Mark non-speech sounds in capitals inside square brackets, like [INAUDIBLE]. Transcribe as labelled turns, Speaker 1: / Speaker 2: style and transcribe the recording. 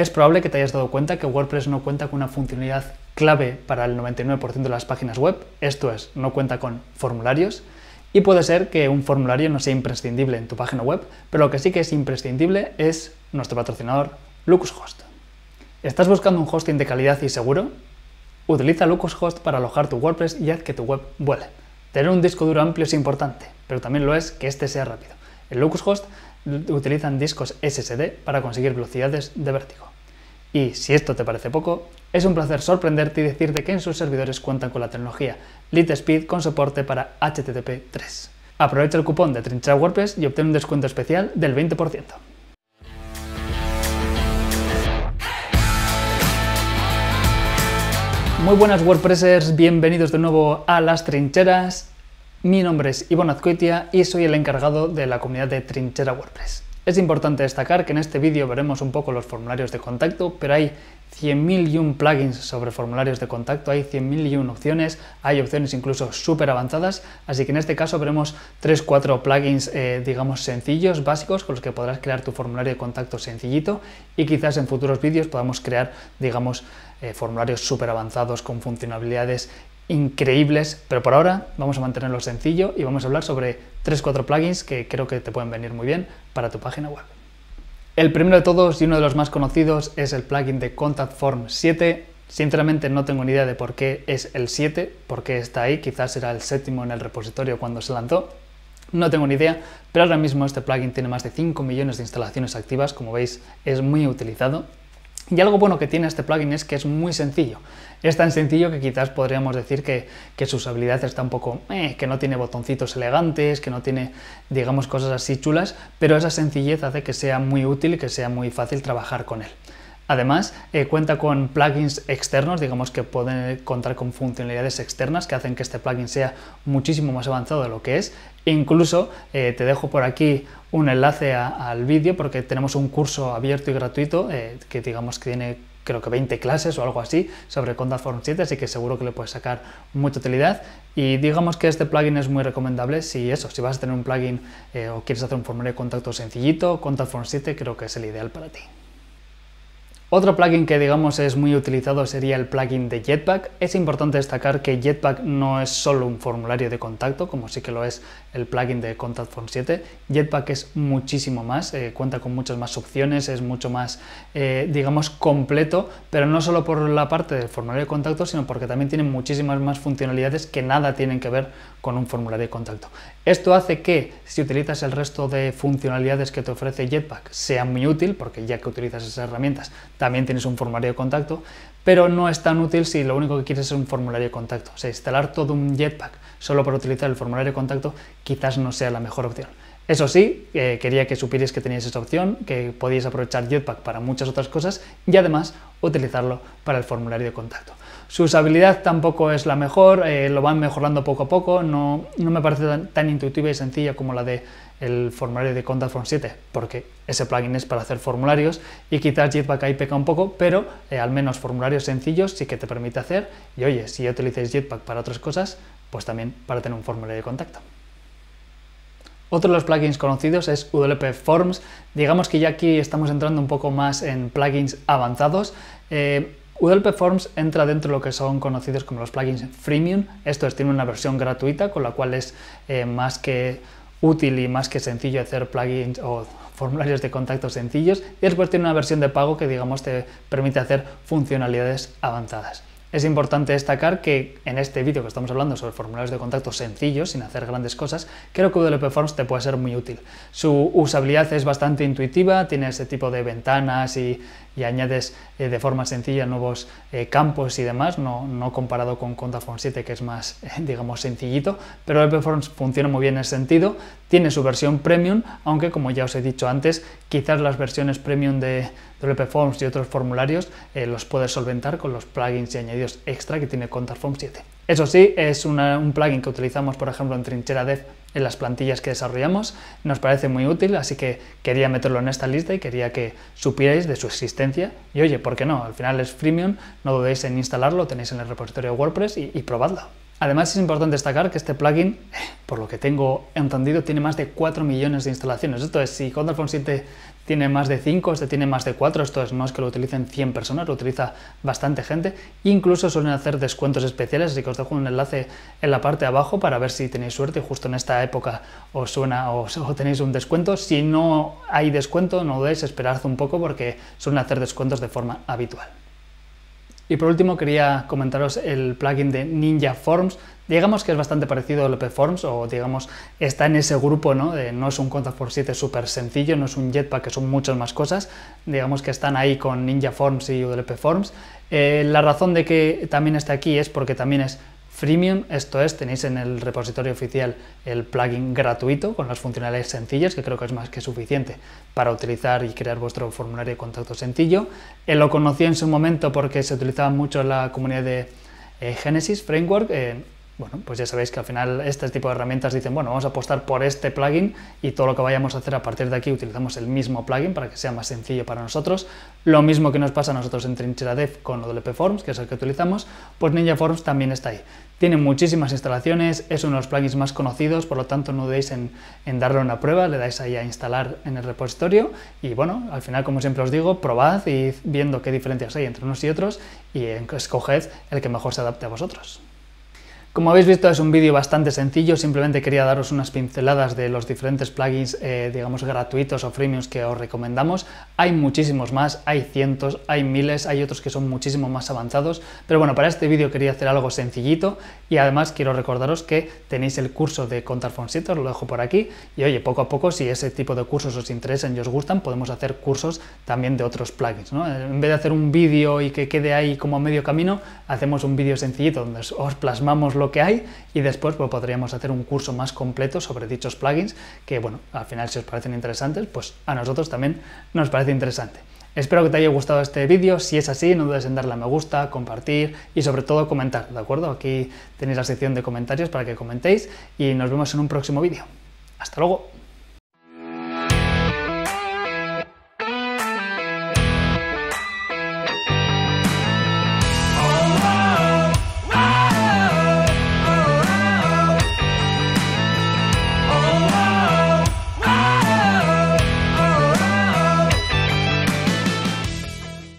Speaker 1: Es probable que te hayas dado cuenta que WordPress no cuenta con una funcionalidad clave para el 99% de las páginas web, esto es, no cuenta con formularios, y puede ser que un formulario no sea imprescindible en tu página web, pero lo que sí que es imprescindible es nuestro patrocinador, Lucashost. ¿Estás buscando un hosting de calidad y seguro? Utiliza Lucashost para alojar tu WordPress y haz que tu web vuele. Tener un disco duro amplio es importante, pero también lo es que este sea rápido utilizan discos SSD para conseguir velocidades de vértigo. Y si esto te parece poco, es un placer sorprenderte y decirte que en sus servidores cuentan con la tecnología LitSpeed con soporte para HTTP 3. Aprovecha el cupón de Trinchera WordPress y obtén un descuento especial del 20%. Muy buenas WordPressers, bienvenidos de nuevo a las trincheras. Mi nombre es Ivonne Azcoitia y soy el encargado de la comunidad de Trinchera WordPress. Es importante destacar que en este vídeo veremos un poco los formularios de contacto, pero hay 100.000 y un plugins sobre formularios de contacto, hay 100.000 y un opciones, hay opciones incluso súper avanzadas, así que en este caso veremos 3-4 plugins, eh, digamos, sencillos, básicos, con los que podrás crear tu formulario de contacto sencillito y quizás en futuros vídeos podamos crear, digamos, eh, formularios súper avanzados con funcionalidades increíbles, pero por ahora vamos a mantenerlo sencillo y vamos a hablar sobre 3-4 plugins que creo que te pueden venir muy bien para tu página web. El primero de todos y uno de los más conocidos es el plugin de Contact Form 7. Sinceramente no tengo ni idea de por qué es el 7, por qué está ahí, quizás era el séptimo en el repositorio cuando se lanzó, no tengo ni idea, pero ahora mismo este plugin tiene más de 5 millones de instalaciones activas, como veis es muy utilizado y algo bueno que tiene este plugin es que es muy sencillo. Es tan sencillo que quizás podríamos decir que, sus su usabilidad está un poco... Eh, que no tiene botoncitos elegantes, que no tiene, digamos, cosas así chulas, pero esa sencillez hace que sea muy útil y que sea muy fácil trabajar con él. Además, eh, cuenta con plugins externos, digamos que pueden eh, contar con funcionalidades externas que hacen que este plugin sea muchísimo más avanzado de lo que es. Incluso eh, te dejo por aquí un enlace al vídeo porque tenemos un curso abierto y gratuito que digamos que tiene creo que 20 clases o algo así sobre Contact Form 7, así que seguro que le puedes sacar mucha utilidad. Y digamos que este plugin es muy recomendable si eso, si vas a tener un plugin o quieres hacer un formulario de contacto sencillito, Contact Form 7 creo que es el ideal para ti. Otro plugin que digamos es muy utilizado sería el plugin de Jetpack. Es importante destacar que Jetpack no es solo un formulario de contacto, como sí que lo es el plugin de Contact Form 7. Jetpack es muchísimo más, eh, cuenta con muchas más opciones, es mucho más, eh, digamos, completo, pero no solo por la parte del formulario de contacto, sino porque también tiene muchísimas más funcionalidades que nada tienen que ver con un formulario de contacto. Esto hace que si utilizas el resto de funcionalidades que te ofrece Jetpack sea muy útil, porque ya que utilizas esas herramientas, también tienes un formulario de contacto, pero no es tan útil si lo único que quieres es un formulario de contacto. O sea, instalar todo un Jetpack solo para utilizar el formulario de contacto quizás no sea la mejor opción. Eso sí, quería que supierais que teníais esa opción, que podíais aprovechar Jetpack para muchas otras cosas y además utilizarlo para el formulario de contacto. Su usabilidad tampoco es la mejor, eh, lo van mejorando poco a poco, no, no me parece tan, intuitiva y sencilla como la de el formulario de Contact Form 7, porque ese plugin es para hacer formularios y quizás Jetpack ahí peca un poco, pero eh, al menos formularios sencillos sí que te permite hacer y oye, si utilizáis Jetpack para otras cosas, pues también para tener un formulario de contacto. Otro de los plugins conocidos es UDLP Forms. Digamos que ya aquí estamos entrando un poco más en plugins avanzados. Eh, Forms entra dentro de lo que son conocidos como los plugins freemium. Esto es, tiene una versión gratuita, con la cual es eh, más que útil y más que sencillo hacer plugins o formularios de contacto sencillos. Y después tiene una versión de pago que, digamos, te permite hacer funcionalidades avanzadas. Es importante destacar que en este vídeo que estamos hablando sobre formularios de contacto sencillos, sin hacer grandes cosas, creo que WP Forms te puede ser muy útil. Su usabilidad es bastante intuitiva, tiene ese tipo de ventanas y, y añades eh, de forma sencilla nuevos eh, campos y demás, no, comparado con Contaform 7 que es más, [LAUGHS] digamos, sencillito, pero el funciona muy bien en ese sentido, tiene su versión premium, aunque como ya os he dicho antes, quizás las versiones premium de, WP Forms y otros formularios eh, los puedes solventar con los plugins y añadidos extra que tiene Contaform 7. Eso sí, es un plugin que utilizamos, por ejemplo, en Trinchera Dev en las plantillas que desarrollamos. Nos parece muy útil, así que quería meterlo en esta lista y quería que supierais de su existencia. Y oye, ¿por qué no? Al final es freemium, no dudéis en instalarlo, tenéis en el repositorio WordPress y, y probadlo. Además es importante destacar que este plugin, por lo que tengo entendido, tiene más de 4 millones de instalaciones. Esto es, si Control 7 tiene más de 5, este tiene más de 4, esto es, no es que lo utilicen 100 personas, lo utiliza bastante gente. Incluso suelen hacer descuentos especiales, así que os dejo un enlace en la parte de abajo para ver si tenéis suerte y justo en esta época os suena o, [LAUGHS] tenéis un descuento. Si no hay descuento, no dudéis, esperad un poco porque suelen hacer descuentos de forma habitual. Y por último quería comentaros el plugin de Ninja Forms. Digamos que es bastante parecido a LP Forms o digamos está en ese grupo, ¿no? no es un Contact for 7 súper sencillo, no es un Jetpack, que son muchas más cosas. Digamos que están ahí con Ninja Forms y wp Forms. Eh, la razón de que también está aquí es porque también es freemium, esto es, tenéis en el repositorio oficial el plugin gratuito con las funcionalidades sencillas, que creo que es más que suficiente para utilizar y crear vuestro formulario de contacto sencillo. Eh, lo conocí en su momento porque se utilizaba mucho en la comunidad de eh, Genesis Framework. Eh, bueno, pues ya sabéis que al final este tipo de herramientas dicen, bueno, vamos a apostar por este plugin y todo lo que vayamos a hacer a partir de aquí utilizamos el mismo plugin para que sea más sencillo para nosotros. Lo mismo que nos pasa a nosotros en Trinchera Dev con lo Forms, que es el que utilizamos, pues Ninja Forms también está ahí. Tiene muchísimas instalaciones, es uno de los plugins más conocidos, por lo tanto no dudéis en, en darle una prueba, le dais ahí a instalar en el repositorio y bueno, al final como siempre os digo, probad y viendo qué diferencias hay entre unos y otros y escoged el que mejor se adapte a vosotros. Como habéis visto es un vídeo bastante sencillo, simplemente quería daros unas pinceladas de los diferentes plugins, eh, digamos, gratuitos o freemiums que os recomendamos. Hay muchísimos más, hay cientos, hay miles, hay otros que son muchísimo más avanzados, pero bueno, para este vídeo quería hacer algo sencillito y además quiero recordaros que tenéis el curso de contar fonsitos, lo dejo por aquí, y oye, poco a poco, si ese tipo de cursos os interesan y os gustan, podemos hacer cursos también de otros plugins, En vez de hacer un vídeo y que quede ahí como a medio camino, hacemos un vídeo sencillito donde os plasmamos lo que hay y después pues, podríamos hacer un curso más completo sobre dichos plugins que, bueno, al final si os parecen interesantes, pues a nosotros también nos parece interesante. Espero que te haya gustado este vídeo, si es así no dudes en darle a me gusta, compartir y sobre todo comentar, ¿de acuerdo? Aquí tenéis la sección de comentarios para que comentéis y nos vemos en un próximo vídeo. ¡Hasta luego!